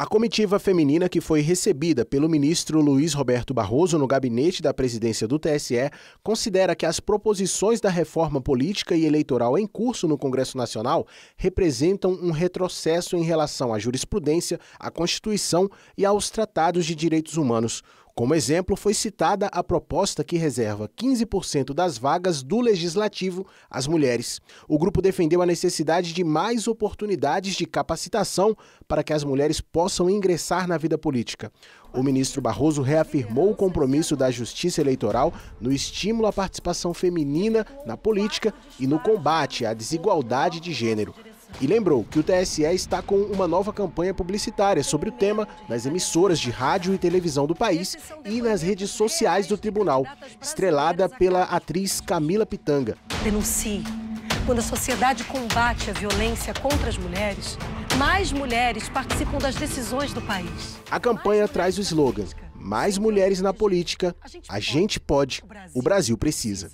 A comitiva feminina que foi recebida pelo ministro Luiz Roberto Barroso no gabinete da presidência do TSE considera que as proposições da reforma política e eleitoral em curso no Congresso Nacional representam um retrocesso em relação à jurisprudência, à Constituição e aos tratados de direitos humanos. Como exemplo, foi citada a proposta que reserva 15% das vagas do legislativo às mulheres. O grupo defendeu a necessidade de mais oportunidades de capacitação para que as mulheres possam ingressar na vida política. O ministro Barroso reafirmou o compromisso da Justiça Eleitoral no estímulo à participação feminina na política e no combate à desigualdade de gênero. E lembrou que o TSE está com uma nova campanha publicitária sobre o tema nas emissoras de rádio e televisão do país e nas redes sociais do tribunal, estrelada pela atriz Camila Pitanga. Denuncie. Quando a sociedade combate a violência contra as mulheres, mais mulheres participam das decisões do país. A campanha traz o slogan: Mais mulheres na política, a gente pode, o Brasil precisa.